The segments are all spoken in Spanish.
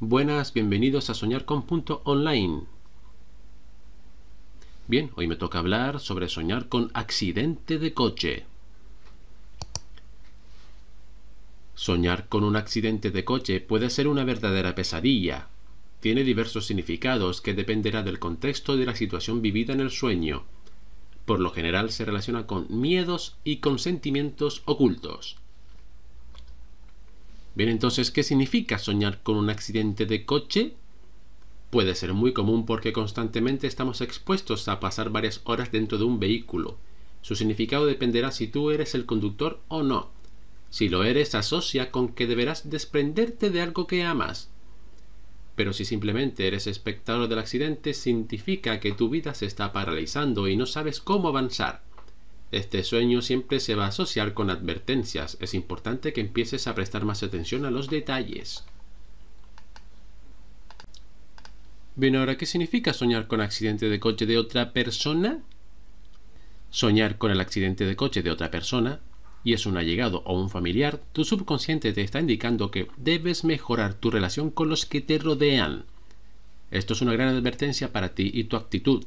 Buenas, bienvenidos a Soñar con Punto Online. Bien, hoy me toca hablar sobre soñar con accidente de coche. Soñar con un accidente de coche puede ser una verdadera pesadilla. Tiene diversos significados que dependerá del contexto de la situación vivida en el sueño. Por lo general se relaciona con miedos y con sentimientos ocultos. Bien, entonces, ¿qué significa soñar con un accidente de coche? Puede ser muy común porque constantemente estamos expuestos a pasar varias horas dentro de un vehículo. Su significado dependerá si tú eres el conductor o no. Si lo eres, asocia con que deberás desprenderte de algo que amas. Pero si simplemente eres espectador del accidente, significa que tu vida se está paralizando y no sabes cómo avanzar. Este sueño siempre se va a asociar con advertencias. Es importante que empieces a prestar más atención a los detalles. Bien, ahora, ¿qué significa soñar con accidente de coche de otra persona? Soñar con el accidente de coche de otra persona, y es un allegado o un familiar, tu subconsciente te está indicando que debes mejorar tu relación con los que te rodean. Esto es una gran advertencia para ti y tu actitud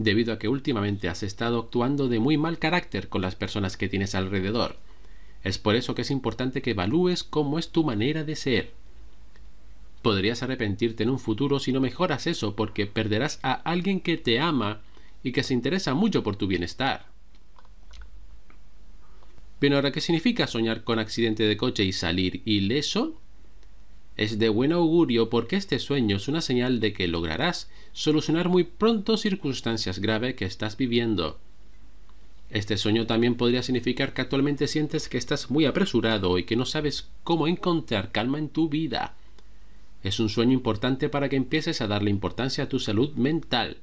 debido a que últimamente has estado actuando de muy mal carácter con las personas que tienes alrededor. Es por eso que es importante que evalúes cómo es tu manera de ser. Podrías arrepentirte en un futuro si no mejoras eso porque perderás a alguien que te ama y que se interesa mucho por tu bienestar. ¿Pero ahora, ¿qué significa soñar con accidente de coche y salir ileso? Es de buen augurio porque este sueño es una señal de que lograrás solucionar muy pronto circunstancias graves que estás viviendo. Este sueño también podría significar que actualmente sientes que estás muy apresurado y que no sabes cómo encontrar calma en tu vida. Es un sueño importante para que empieces a darle importancia a tu salud mental.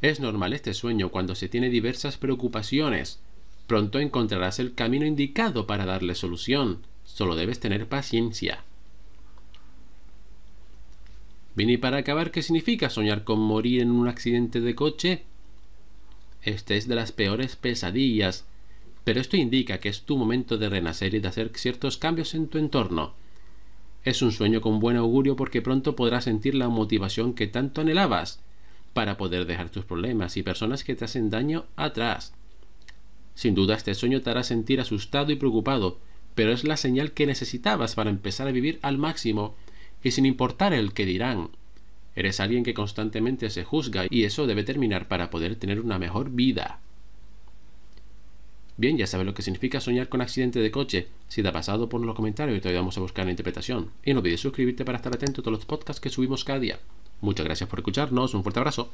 Es normal este sueño cuando se tiene diversas preocupaciones. Pronto encontrarás el camino indicado para darle solución. Solo debes tener paciencia. Bien, para acabar, ¿qué significa soñar con morir en un accidente de coche? Este es de las peores pesadillas, pero esto indica que es tu momento de renacer y de hacer ciertos cambios en tu entorno. Es un sueño con buen augurio porque pronto podrás sentir la motivación que tanto anhelabas para poder dejar tus problemas y personas que te hacen daño atrás. Sin duda este sueño te hará sentir asustado y preocupado, pero es la señal que necesitabas para empezar a vivir al máximo y sin importar el que dirán, eres alguien que constantemente se juzga y eso debe terminar para poder tener una mejor vida. Bien, ya sabes lo que significa soñar con accidente de coche. Si te ha pasado, ponlo en los comentarios y te ayudamos a buscar la interpretación. Y no olvides suscribirte para estar atento a todos los podcasts que subimos cada día. Muchas gracias por escucharnos, un fuerte abrazo.